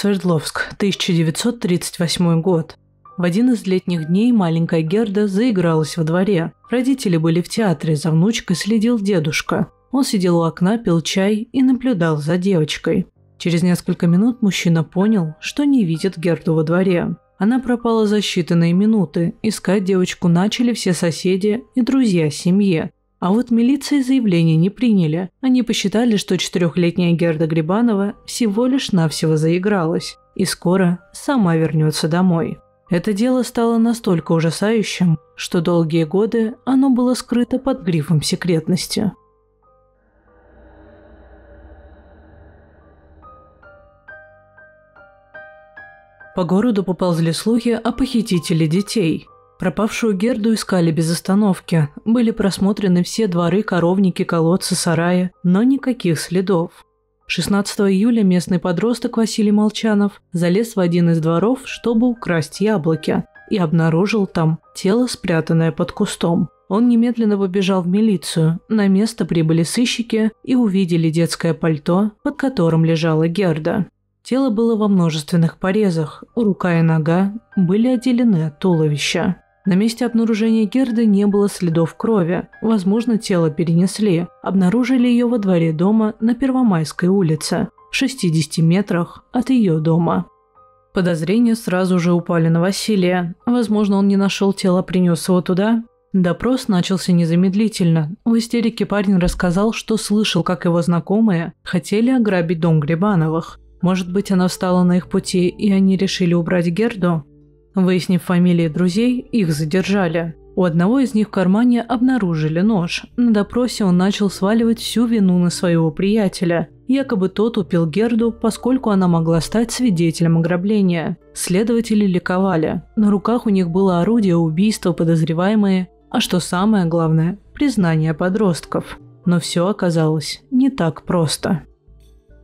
Свердловск, 1938 год. В один из летних дней маленькая Герда заигралась во дворе. Родители были в театре, за внучкой следил дедушка. Он сидел у окна, пил чай и наблюдал за девочкой. Через несколько минут мужчина понял, что не видит Герду во дворе. Она пропала за считанные минуты. Искать девочку начали все соседи и друзья семьи. А вот милиции заявление не приняли. Они посчитали, что четырехлетняя Герда Грибанова всего лишь навсего заигралась и скоро сама вернется домой. Это дело стало настолько ужасающим, что долгие годы оно было скрыто под грифом секретности. По городу поползли слухи о похитителе детей – Пропавшую Герду искали без остановки. Были просмотрены все дворы, коровники, колодцы, сараи, но никаких следов. 16 июля местный подросток Василий Молчанов залез в один из дворов, чтобы украсть яблоки, и обнаружил там тело, спрятанное под кустом. Он немедленно побежал в милицию, на место прибыли сыщики и увидели детское пальто, под которым лежала Герда. Тело было во множественных порезах, рука и нога были отделены от туловища. На месте обнаружения Герды не было следов крови. Возможно, тело перенесли. Обнаружили ее во дворе дома на Первомайской улице, в 60 метрах от ее дома. Подозрения сразу же упали на Василия. Возможно, он не нашел тело, принес его туда. Допрос начался незамедлительно. В истерике парень рассказал, что слышал, как его знакомые хотели ограбить дом Грибановых. Может быть, она встала на их пути, и они решили убрать Герду? Выяснив фамилии друзей, их задержали. У одного из них в кармане обнаружили нож. На допросе он начал сваливать всю вину на своего приятеля. Якобы тот упил Герду, поскольку она могла стать свидетелем ограбления. Следователи ликовали. На руках у них было орудие убийства подозреваемые, а что самое главное – признание подростков. Но все оказалось не так просто.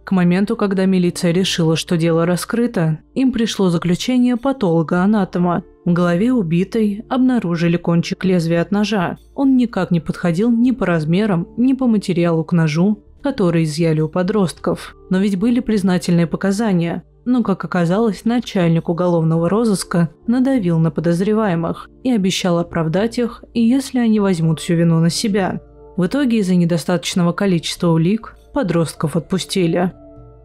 К моменту, когда милиция решила, что дело раскрыто, им пришло заключение патолога-анатома. В голове убитой обнаружили кончик лезвия от ножа. Он никак не подходил ни по размерам, ни по материалу к ножу, который изъяли у подростков. Но ведь были признательные показания. Но, как оказалось, начальник уголовного розыска надавил на подозреваемых и обещал оправдать их, если они возьмут всю вину на себя. В итоге из-за недостаточного количества улик подростков отпустили.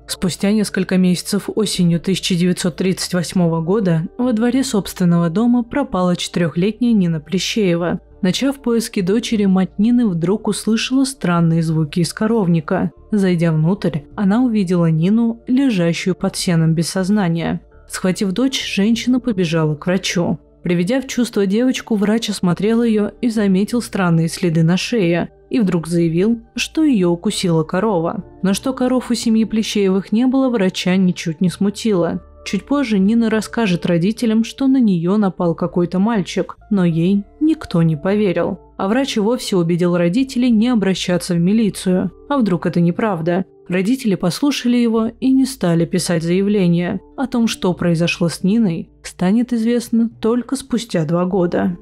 Спустя несколько месяцев осенью 1938 года во дворе собственного дома пропала четырехлетняя Нина Плещеева. Начав поиски дочери, мать Нины вдруг услышала странные звуки из коровника. Зайдя внутрь, она увидела Нину, лежащую под сеном без сознания. Схватив дочь, женщина побежала к врачу. Приведя в чувство девочку, врач осмотрел ее и заметил странные следы на шее – и вдруг заявил, что ее укусила корова. Но что коров у семьи Плещеевых не было, врача ничуть не смутило. Чуть позже Нина расскажет родителям, что на нее напал какой-то мальчик, но ей никто не поверил. А врач и вовсе убедил родителей не обращаться в милицию. А вдруг это неправда? Родители послушали его и не стали писать заявление. О том, что произошло с Ниной, станет известно только спустя два года.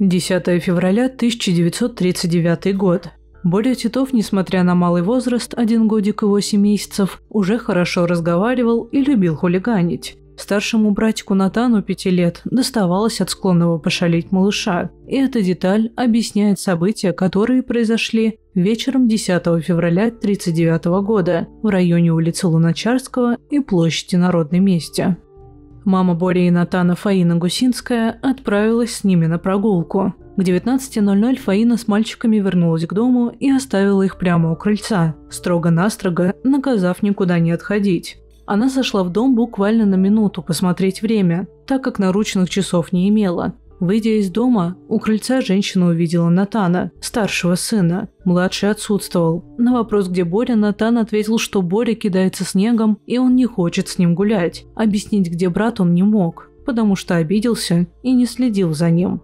10 февраля 1939 год. Боря Титов, несмотря на малый возраст, один годик и 8 месяцев, уже хорошо разговаривал и любил хулиганить. Старшему братику Натану, пяти лет, доставалось от склонного пошалить малыша. И эта деталь объясняет события, которые произошли вечером 10 февраля 1939 года в районе улицы Луначарского и площади Народной Мести. Мама Бори и Натана Фаина Гусинская отправилась с ними на прогулку. К 19.00 Фаина с мальчиками вернулась к дому и оставила их прямо у крыльца, строго-настрого наказав никуда не отходить. Она зашла в дом буквально на минуту посмотреть время, так как наручных часов не имела, Выйдя из дома, у крыльца женщина увидела Натана, старшего сына. Младший отсутствовал. На вопрос, где Боря, Натан ответил, что Боря кидается снегом, и он не хочет с ним гулять. Объяснить, где брат, он не мог, потому что обиделся и не следил за ним.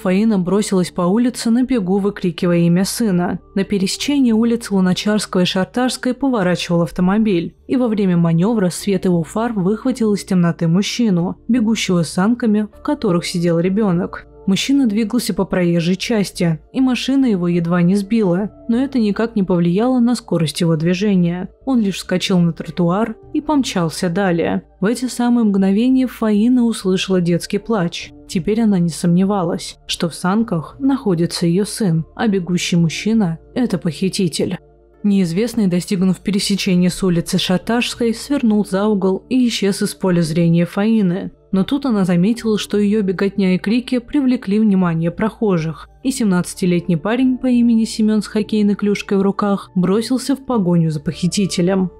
Фаина бросилась по улице на бегу, выкрикивая имя сына. На пересечении улиц Луначарского и Шартарской поворачивал автомобиль, и во время маневра свет его фар выхватил из темноты мужчину, бегущего с санками, в которых сидел ребенок. Мужчина двигался по проезжей части, и машина его едва не сбила, но это никак не повлияло на скорость его движения. Он лишь вскочил на тротуар и помчался далее. В эти самые мгновения Фаина услышала детский плач. Теперь она не сомневалась, что в санках находится ее сын, а бегущий мужчина – это похититель. Неизвестный, достигнув пересечения с улицы Шаташской, свернул за угол и исчез из поля зрения Фаины. Но тут она заметила, что ее беготня и крики привлекли внимание прохожих, и 17-летний парень по имени Семен с хоккейной клюшкой в руках бросился в погоню за похитителем.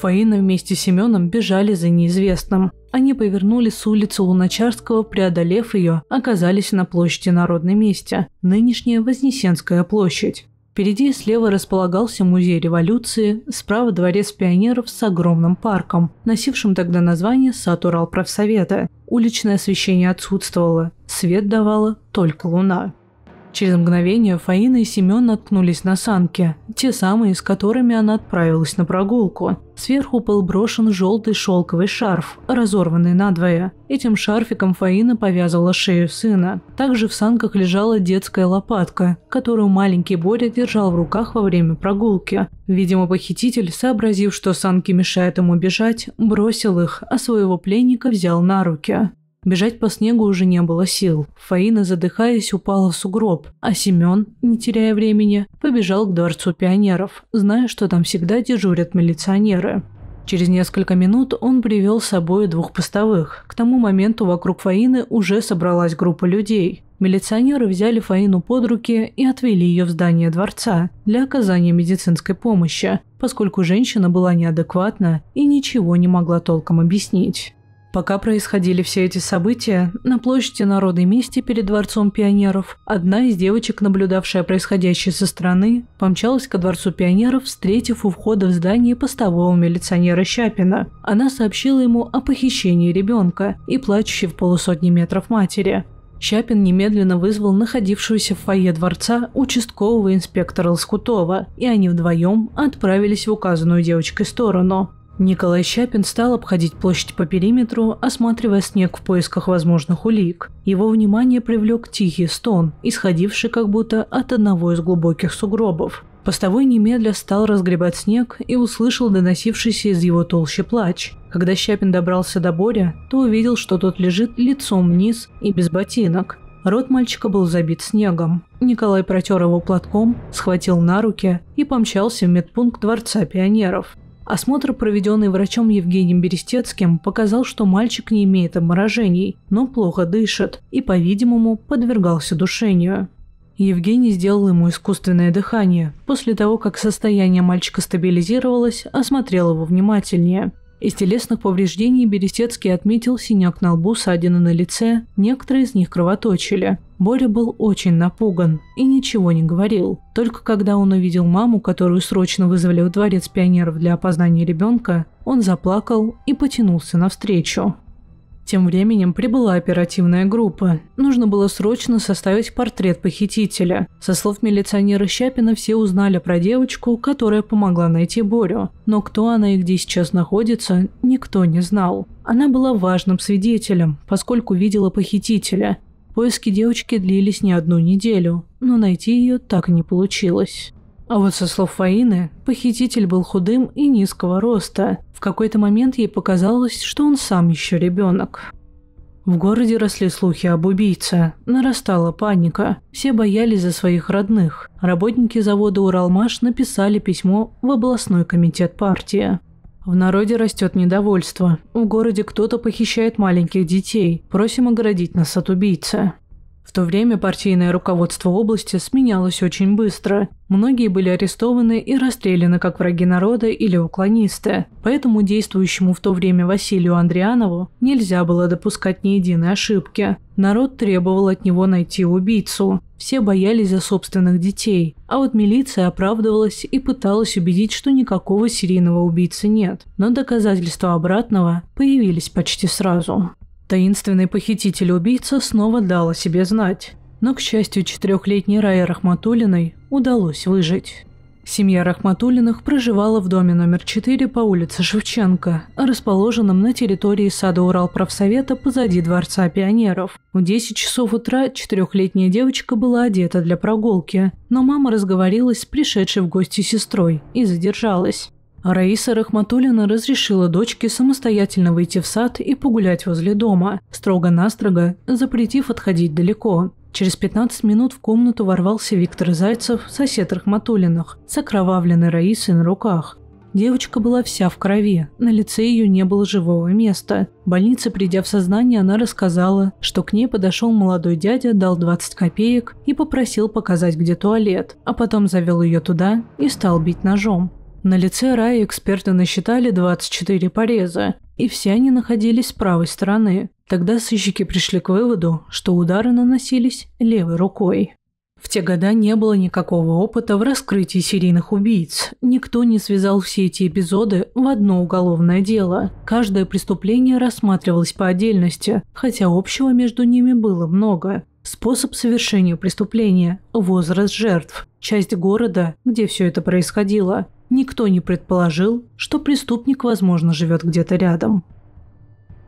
Фаина вместе с Семеном бежали за неизвестным, они повернули с улицы Луначарского, преодолев ее, оказались на площади Народной Мести, нынешняя Вознесенская площадь. Впереди и слева располагался музей революции, справа дворец пионеров с огромным парком, носившим тогда название «Сад Урал Правсовета». Уличное освещение отсутствовало, свет давала только луна. Через мгновение Фаина и Семен наткнулись на санки, те самые, с которыми она отправилась на прогулку. Сверху был брошен желтый шелковый шарф, разорванный надвое. Этим шарфиком Фаина повязывала шею сына. Также в санках лежала детская лопатка, которую маленький Боря держал в руках во время прогулки. Видимо, похититель, сообразив, что санки мешают ему бежать, бросил их, а своего пленника взял на руки. Бежать по снегу уже не было сил. Фаина, задыхаясь, упала в сугроб, а Семен, не теряя времени, побежал к дворцу пионеров, зная, что там всегда дежурят милиционеры. Через несколько минут он привел с собой двух постовых. К тому моменту вокруг Фаины уже собралась группа людей. Милиционеры взяли Фаину под руки и отвели ее в здание дворца для оказания медицинской помощи, поскольку женщина была неадекватна и ничего не могла толком объяснить. Пока происходили все эти события, на площади народной мести перед Дворцом пионеров одна из девочек, наблюдавшая происходящее со стороны, помчалась ко Дворцу пионеров, встретив у входа в здание постового милиционера Щапина. Она сообщила ему о похищении ребенка и плачущей в полусотни метров матери. Щапин немедленно вызвал находившегося в фойе дворца участкового инспектора Лоскутова, и они вдвоем отправились в указанную девочкой сторону. Николай Щапин стал обходить площадь по периметру, осматривая снег в поисках возможных улик. Его внимание привлек тихий стон, исходивший как будто от одного из глубоких сугробов. Постовой немедля стал разгребать снег и услышал доносившийся из его толщи плач. Когда Щапин добрался до Боря, то увидел, что тот лежит лицом вниз и без ботинок. Рот мальчика был забит снегом. Николай протер его платком, схватил на руки и помчался в медпункт Дворца пионеров. Осмотр, проведенный врачом Евгением Берестецким, показал, что мальчик не имеет обморожений, но плохо дышит и, по-видимому, подвергался душению. Евгений сделал ему искусственное дыхание. После того, как состояние мальчика стабилизировалось, осмотрел его внимательнее. Из телесных повреждений Берестецкий отметил синяк на лбу, ссадины на лице, некоторые из них кровоточили. Боря был очень напуган и ничего не говорил. Только когда он увидел маму, которую срочно вызвали в дворец пионеров для опознания ребенка, он заплакал и потянулся навстречу. Тем временем прибыла оперативная группа. Нужно было срочно составить портрет похитителя. Со слов милиционера Щапина все узнали про девочку, которая помогла найти Борю. Но кто она и где сейчас находится, никто не знал. Она была важным свидетелем, поскольку видела похитителя. Поиски девочки длились не одну неделю, но найти ее так и не получилось. А вот со слов Фаины, похититель был худым и низкого роста. В какой-то момент ей показалось, что он сам еще ребенок. В городе росли слухи об убийце, нарастала паника, все боялись за своих родных. Работники завода «Уралмаш» написали письмо в областной комитет партии. В народе растет недовольство. В городе кто-то похищает маленьких детей. Просим оградить нас от убийцы. В то время партийное руководство области сменялось очень быстро. Многие были арестованы и расстреляны как враги народа или уклонисты. Поэтому действующему в то время Василию Андрианову нельзя было допускать ни единой ошибки. Народ требовал от него найти убийцу. Все боялись за собственных детей, а вот милиция оправдывалась и пыталась убедить, что никакого серийного убийцы нет. Но доказательства обратного появились почти сразу. Таинственный похититель-убийца снова дал о себе знать. Но, к счастью, четырехлетней Рае Рахматулиной удалось выжить. Семья Рахматулиных проживала в доме номер 4 по улице Шевченко, расположенном на территории сада урал Уралправсовета позади Дворца пионеров. В 10 часов утра четырехлетняя девочка была одета для прогулки, но мама разговорилась с пришедшей в гости сестрой и задержалась. Раиса Рахматулина разрешила дочке самостоятельно выйти в сад и погулять возле дома, строго-настрого запретив отходить далеко. Через 15 минут в комнату ворвался Виктор Зайцев, сосед Рахматулиных, с окровавленной Раисой на руках. Девочка была вся в крови, на лице ее не было живого места. В больнице, придя в сознание, она рассказала, что к ней подошел молодой дядя, дал 20 копеек и попросил показать, где туалет, а потом завел ее туда и стал бить ножом. На лице Рая эксперты насчитали 24 пореза, и все они находились с правой стороны. Тогда сыщики пришли к выводу, что удары наносились левой рукой. В те года не было никакого опыта в раскрытии серийных убийц. Никто не связал все эти эпизоды в одно уголовное дело. Каждое преступление рассматривалось по отдельности, хотя общего между ними было много. Способ совершения преступления, возраст жертв, часть города, где все это происходило, никто не предположил, что преступник, возможно, живет где-то рядом.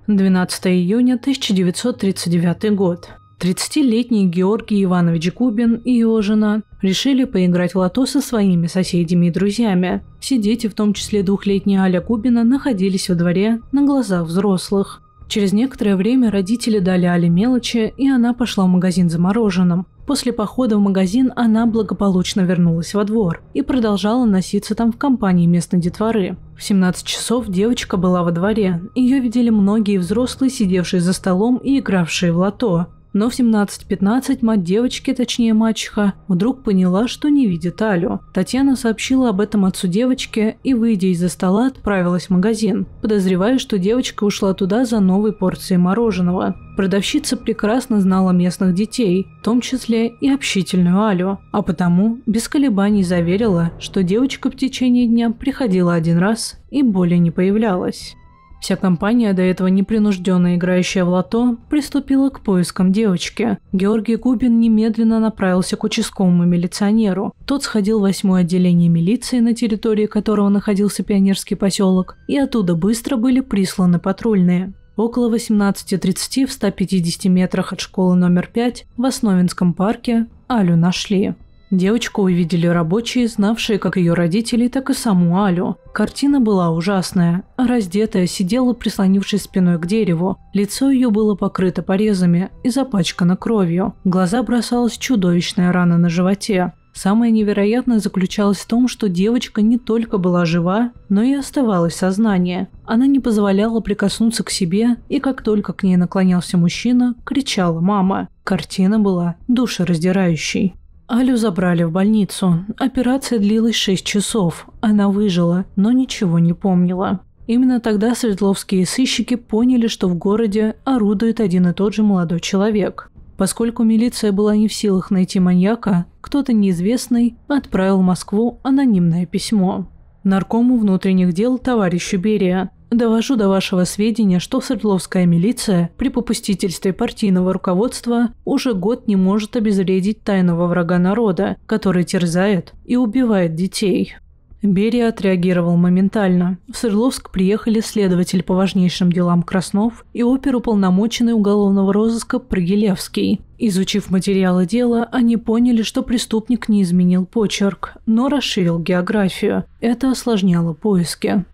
12 июня 1939 год. 30-летний Георгий Иванович Губин и его жена решили поиграть в лото со своими соседями и друзьями. Сидеть, в том числе двухлетняя Аля Губина, находились во дворе на глазах взрослых. Через некоторое время родители дали Але мелочи, и она пошла в магазин за мороженым. После похода в магазин она благополучно вернулась во двор и продолжала носиться там в компании местной детворы. В 17 часов девочка была во дворе. Ее видели многие взрослые, сидевшие за столом и игравшие в лото. Но в 17.15 мать девочки, точнее мачеха, вдруг поняла, что не видит Алю. Татьяна сообщила об этом отцу девочки и, выйдя из-за стола, отправилась в магазин, подозревая, что девочка ушла туда за новой порцией мороженого. Продавщица прекрасно знала местных детей, в том числе и общительную Алю, а потому без колебаний заверила, что девочка в течение дня приходила один раз и более не появлялась. Вся компания, до этого непринужденно играющая в лото, приступила к поискам девочки. Георгий Губин немедленно направился к участковому милиционеру. Тот сходил в восьмое отделение милиции, на территории которого находился пионерский поселок, и оттуда быстро были присланы патрульные. Около 18.30 в 150 метрах от школы номер 5 в Основинском парке Алю нашли. Девочку увидели рабочие, знавшие как ее родителей, так и саму Алю. Картина была ужасная. Раздетая, сидела, прислонившись спиной к дереву. Лицо ее было покрыто порезами и запачкано кровью. глаза бросалась чудовищная рана на животе. Самое невероятное заключалось в том, что девочка не только была жива, но и оставалась в сознании. Она не позволяла прикоснуться к себе, и как только к ней наклонялся мужчина, кричала «мама». Картина была душераздирающей. Алю забрали в больницу. Операция длилась 6 часов. Она выжила, но ничего не помнила. Именно тогда свердловские сыщики поняли, что в городе орудует один и тот же молодой человек. Поскольку милиция была не в силах найти маньяка, кто-то неизвестный отправил в Москву анонимное письмо. Наркому внутренних дел товарищу Берия Довожу до вашего сведения, что Свердловская милиция при попустительстве партийного руководства уже год не может обезвредить тайного врага народа, который терзает и убивает детей. Берия отреагировал моментально. В Свердловск приехали следователь по важнейшим делам Краснов и оперуполномоченный уголовного розыска Прогилевский. Изучив материалы дела, они поняли, что преступник не изменил почерк, но расширил географию. Это осложняло поиски.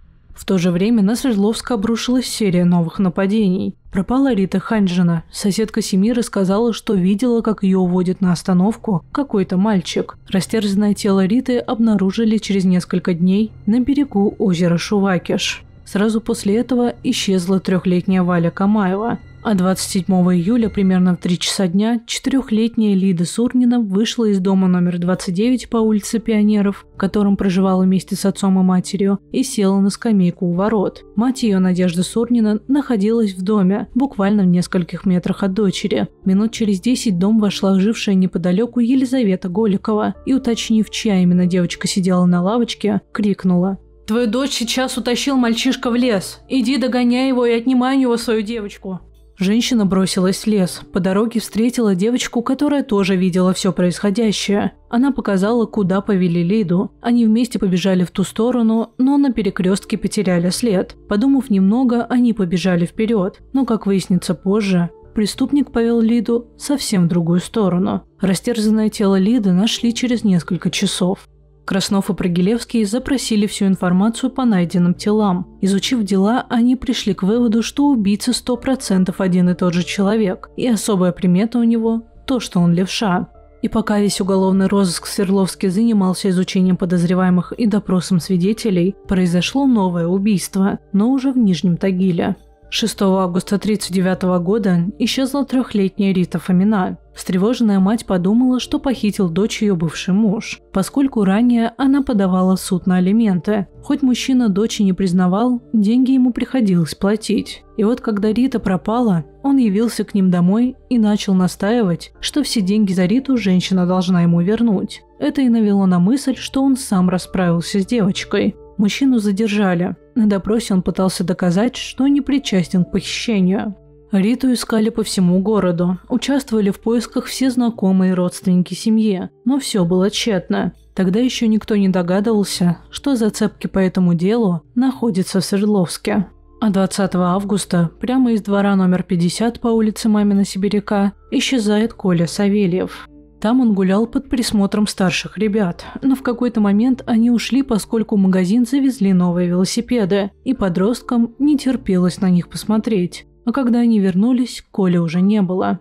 В то же время на Свердловск обрушилась серия новых нападений. Пропала Рита Ханджина. Соседка семьи рассказала, что видела, как ее уводит на остановку какой-то мальчик. Растерзанное тело Риты обнаружили через несколько дней на берегу озера Шувакиш. Сразу после этого исчезла трехлетняя Валя Камаева. А 27 июля примерно в 3 часа дня четырехлетняя Лида Сурнина вышла из дома номер 29 по улице Пионеров, в котором проживала вместе с отцом и матерью, и села на скамейку у ворот. Мать ее, Надежда Сурнина, находилась в доме, буквально в нескольких метрах от дочери. Минут через 10 дом вошла жившая неподалеку Елизавета Голикова и, уточнив, чья именно девочка сидела на лавочке, крикнула Твою дочь сейчас утащил мальчишка в лес. Иди догоняй его и отнимай у него свою девочку. Женщина бросилась в лес. По дороге встретила девочку, которая тоже видела все происходящее. Она показала, куда повели Лиду. Они вместе побежали в ту сторону, но на перекрестке потеряли след. Подумав немного, они побежали вперед. Но, как выяснится позже, преступник повел Лиду совсем в другую сторону. Растерзанное тело Лиды нашли через несколько часов. Краснов и Прогилевский запросили всю информацию по найденным телам. Изучив дела, они пришли к выводу, что убийца 100% один и тот же человек, и особая примета у него – то, что он левша. И пока весь уголовный розыск Свердловский занимался изучением подозреваемых и допросом свидетелей, произошло новое убийство, но уже в Нижнем Тагиле. 6 августа 1939 года исчезла трехлетняя Рита Фомина. Встревоженная мать подумала, что похитил дочь ее бывший муж, поскольку ранее она подавала в суд на алименты. Хоть мужчина дочь не признавал, деньги ему приходилось платить. И вот когда Рита пропала, он явился к ним домой и начал настаивать, что все деньги за Риту женщина должна ему вернуть. Это и навело на мысль, что он сам расправился с девочкой. Мужчину задержали. На допросе он пытался доказать, что не причастен к похищению. Риту искали по всему городу, участвовали в поисках все знакомые и родственники семьи, но все было тщетно. Тогда еще никто не догадывался, что зацепки по этому делу находятся в Свердловске. А 20 августа прямо из двора номер 50 по улице Мамина Сибиряка исчезает Коля Савельев. Там он гулял под присмотром старших ребят, но в какой-то момент они ушли, поскольку в магазин завезли новые велосипеды, и подросткам не терпелось на них посмотреть. А когда они вернулись, Коля уже не было.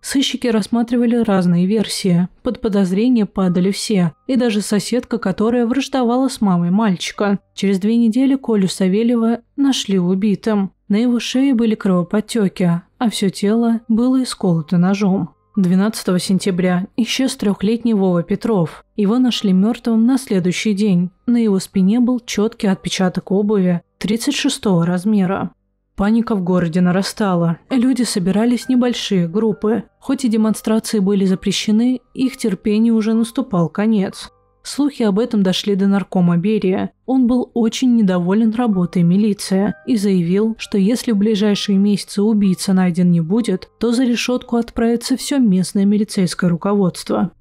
Сыщики рассматривали разные версии. Под подозрение падали все, и даже соседка, которая враждовала с мамой мальчика. Через две недели Колю Савельева нашли убитым. На его шее были кровоподтеки, а все тело было исколото ножом. 12 сентября исчез трехлетний Вова Петров. Его нашли мертвым на следующий день. На его спине был четкий отпечаток обуви 36 размера. Паника в городе нарастала. Люди собирались в небольшие группы. Хоть и демонстрации были запрещены, их терпению уже наступал конец. Слухи об этом дошли до наркома Берия. Он был очень недоволен работой милиции и заявил, что если в ближайшие месяцы убийца найден не будет, то за решетку отправится все местное милицейское руководство.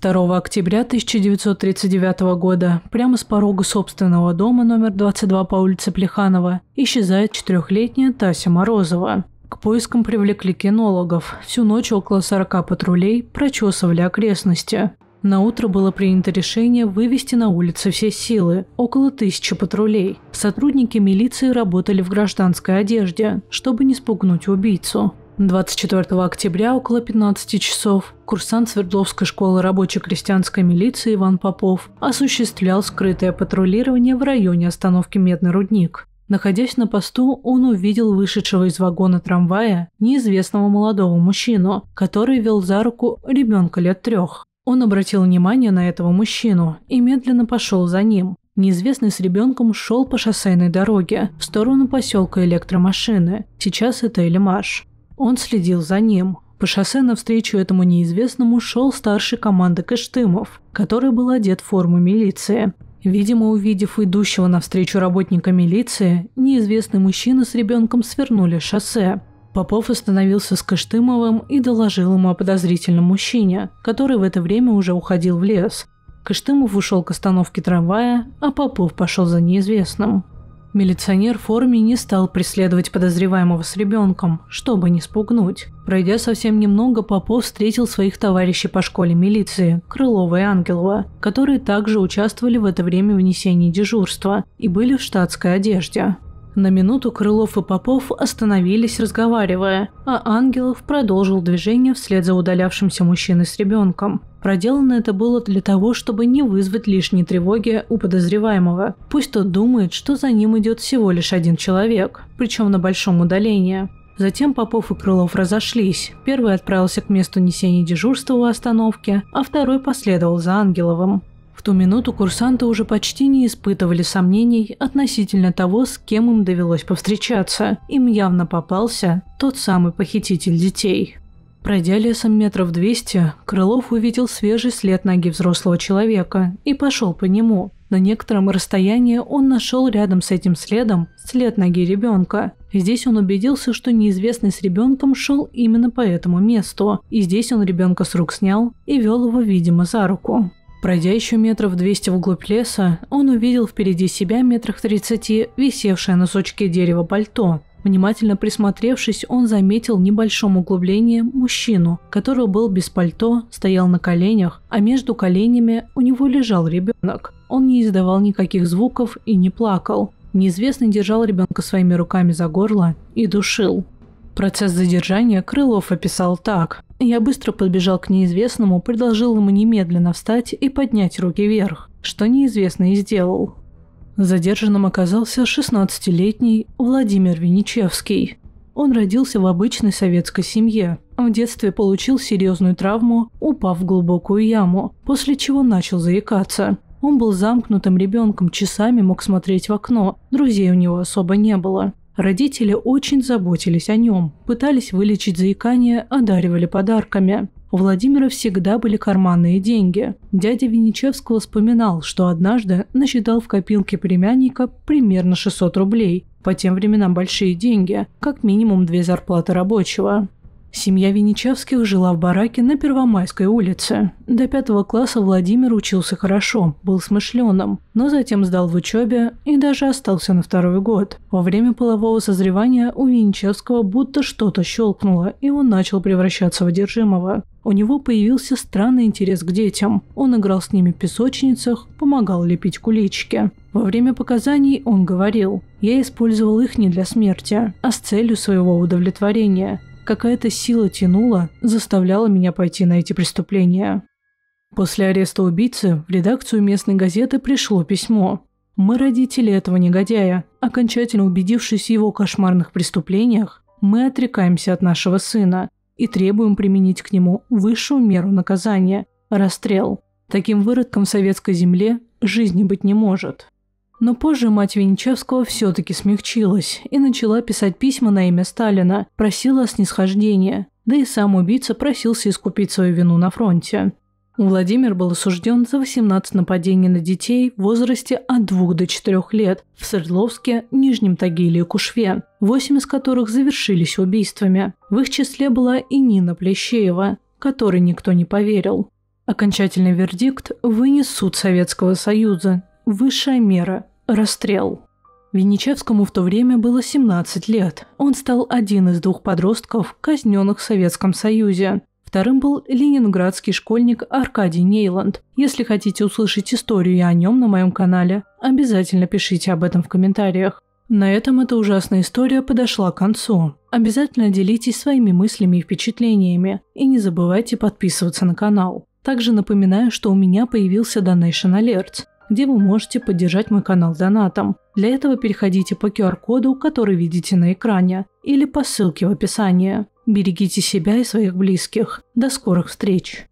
2 октября 1939 года прямо с порога собственного дома номер 22 по улице Плеханова исчезает четырехлетняя Тася Морозова. К поискам привлекли кинологов. Всю ночь около 40 патрулей прочесывали окрестности. На утро было принято решение вывести на улицы все силы, около тысячи патрулей. Сотрудники милиции работали в гражданской одежде, чтобы не спугнуть убийцу. 24 октября около 15 часов курсант Свердловской школы рабоче-крестьянской милиции Иван Попов осуществлял скрытое патрулирование в районе остановки «Медный рудник». Находясь на посту, он увидел вышедшего из вагона трамвая неизвестного молодого мужчину, который вел за руку ребенка лет трех. Он обратил внимание на этого мужчину и медленно пошел за ним. Неизвестный с ребенком шел по шоссейной дороге в сторону поселка электромашины. Сейчас это Эльмаш. Он следил за ним. По шоссе навстречу этому неизвестному шел старший команды Кыштымов, который был одет в форму милиции. Видимо, увидев идущего навстречу работника милиции, неизвестный мужчина с ребенком свернули шоссе. Попов остановился с Кыштымовым и доложил ему о подозрительном мужчине, который в это время уже уходил в лес. Кыштымов ушел к остановке трамвая, а Попов пошел за неизвестным. Милиционер в форме не стал преследовать подозреваемого с ребенком, чтобы не спугнуть. Пройдя совсем немного, Попов встретил своих товарищей по школе милиции, Крылова и Ангелова, которые также участвовали в это время в несении дежурства и были в штатской одежде. На минуту Крылов и Попов остановились, разговаривая, а Ангелов продолжил движение вслед за удалявшимся мужчиной с ребенком. Проделано это было для того, чтобы не вызвать лишней тревоги у подозреваемого. Пусть тот думает, что за ним идет всего лишь один человек, причем на большом удалении. Затем Попов и Крылов разошлись. Первый отправился к месту несения дежурства у остановки, а второй последовал за Ангеловым. В ту минуту курсанты уже почти не испытывали сомнений относительно того, с кем им довелось повстречаться. Им явно попался тот самый похититель детей. Пройдя лесом метров 200, Крылов увидел свежий след ноги взрослого человека и пошел по нему. На некотором расстоянии он нашел рядом с этим следом след ноги ребенка. Здесь он убедился, что неизвестный с ребенком шел именно по этому месту, и здесь он ребенка с рук снял и вел его, видимо, за руку. Пройдя еще метров 200 вглубь леса, он увидел впереди себя метрах 30 висевшее на сучке дерева пальто. Внимательно присмотревшись, он заметил в небольшом углублении мужчину, который был без пальто, стоял на коленях, а между коленями у него лежал ребенок. Он не издавал никаких звуков и не плакал. Неизвестный держал ребенка своими руками за горло и душил. Процесс задержания Крылов описал так. Я быстро подбежал к неизвестному, предложил ему немедленно встать и поднять руки вверх, что неизвестный и сделал. Задержанным оказался 16-летний Владимир Веничевский. Он родился в обычной советской семье. В детстве получил серьезную травму, упав в глубокую яму, после чего начал заикаться. Он был замкнутым ребенком, часами мог смотреть в окно, друзей у него особо не было. Родители очень заботились о нем, пытались вылечить заикание, одаривали подарками. У Владимира всегда были карманные деньги. Дядя Винничевского вспоминал, что однажды насчитал в копилке племянника примерно 600 рублей. По тем временам большие деньги, как минимум две зарплаты рабочего. Семья Веничевских жила в бараке на Первомайской улице. До пятого класса Владимир учился хорошо, был смышленым, но затем сдал в учебе и даже остался на второй год. Во время полового созревания у Веничевского будто что-то щелкнуло, и он начал превращаться в одержимого. У него появился странный интерес к детям. Он играл с ними в песочницах, помогал лепить куличики. Во время показаний он говорил, «Я использовал их не для смерти, а с целью своего удовлетворения. Какая-то сила тянула, заставляла меня пойти на эти преступления. После ареста убийцы в редакцию местной газеты пришло письмо. Мы родители этого негодяя. Окончательно убедившись в его кошмарных преступлениях, мы отрекаемся от нашего сына и требуем применить к нему высшую меру наказания – расстрел. Таким выродком в советской земле жизни быть не может. Но позже мать Венечевского все-таки смягчилась и начала писать письма на имя Сталина, просила о снисхождении, да и сам убийца просился искупить свою вину на фронте. Владимир был осужден за 18 нападений на детей в возрасте от 2 до 4 лет в Свердловске, Нижнем Тагиле и Кушве, 8 из которых завершились убийствами. В их числе была и Нина Плещеева, которой никто не поверил. Окончательный вердикт вынес суд Советского Союза. Высшая мера расстрел. Винничевскому в то время было 17 лет. Он стал один из двух подростков, казненных в Советском Союзе. Вторым был ленинградский школьник Аркадий Нейланд. Если хотите услышать историю о нем на моем канале, обязательно пишите об этом в комментариях. На этом эта ужасная история подошла к концу. Обязательно делитесь своими мыслями и впечатлениями, и не забывайте подписываться на канал. Также напоминаю, что у меня появился Donation Alerts где вы можете поддержать мой канал донатом. Для этого переходите по QR-коду, который видите на экране, или по ссылке в описании. Берегите себя и своих близких. До скорых встреч!